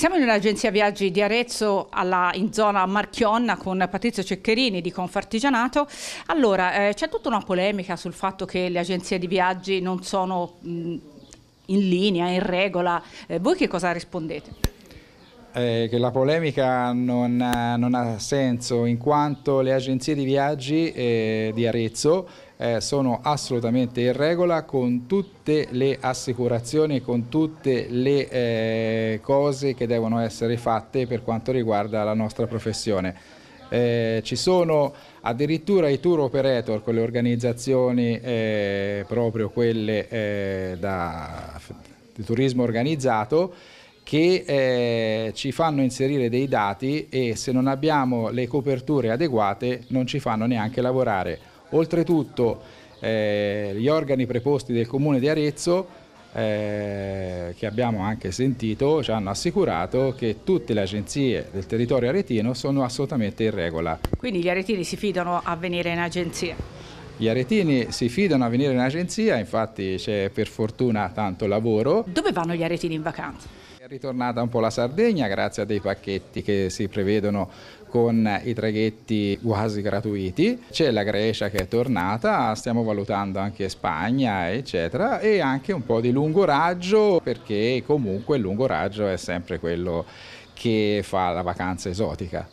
Siamo in un'agenzia viaggi di Arezzo alla, in zona Marchionna con Patrizio Ceccherini di Confartigianato. Allora, eh, c'è tutta una polemica sul fatto che le agenzie di viaggi non sono mh, mm, in linea, in regola. Eh, voi che cosa rispondete? eh, che la polemica non ha, non ha, senso in quanto le agenzie di viaggi eh, di Arezzo eh, sono assolutamente in regola con tutte le assicurazioni, con tutte le eh, cose che devono essere fatte per quanto riguarda la nostra professione. Eh, ci sono addirittura i tour operator, con le organizzazioni eh, proprio quelle eh, da, di turismo organizzato che eh, ci fanno inserire dei dati e se non abbiamo le coperture adeguate non ci fanno neanche lavorare. Oltretutto eh, gli organi preposti del Comune di Arezzo eh, che abbiamo anche sentito ci hanno assicurato che tutte le agenzie del territorio aretino sono assolutamente in regola. Quindi gli aretini si fidano a venire in agenzia? Gli aretini si fidano a venire in agenzia, infatti c'è per fortuna tanto lavoro. Dove vanno gli aretini in vacanza? ritornata un po' la Sardegna grazie a dei pacchetti che si prevedono con i traghetti quasi gratuiti, c'è la Grecia che è tornata, stiamo valutando anche Spagna eccetera e anche un po' di lungo raggio perché comunque il lungo raggio è sempre quello che fa la vacanza esotica.